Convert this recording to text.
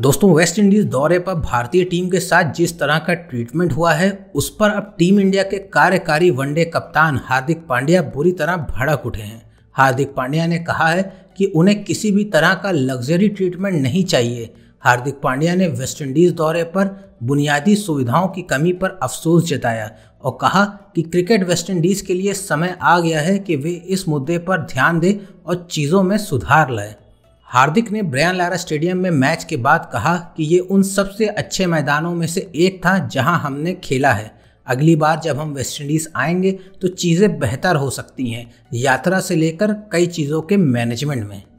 दोस्तों West Indies दौरे पर भारतीय टीम के साथ जिस तरह का ट्रीटमेंट हुआ है उस पर अब टीम इंडिया के कार्यकारी वनडे कप्तान हार्दिक पांड्या बुरी तरह भड़क उठे हैं हार्दिक पांड्या ने कहा है कि उन्हें किसी भी तरह का लग्जरी ट्रीटमेंट नहीं चाहिए हार्दिक पांड्या ने वेस्टइंडीज दौरे पर बुनियादी सुविधाओं की कमी पर अफसोस जताया और कहा कि क्रिकेट वेस्टइंडीज के लिए समय आ गया है कि वे इस मुद्दे पर ध्यान दें और चीज़ों में सुधार लाएं हार्दिक ने ब्रयान लारा स्टेडियम में मैच के बाद कहा कि ये उन सबसे अच्छे मैदानों में से एक था जहां हमने खेला है अगली बार जब हम वेस्टइंडीज़ आएंगे तो चीज़ें बेहतर हो सकती हैं यात्रा से लेकर कई चीज़ों के मैनेजमेंट में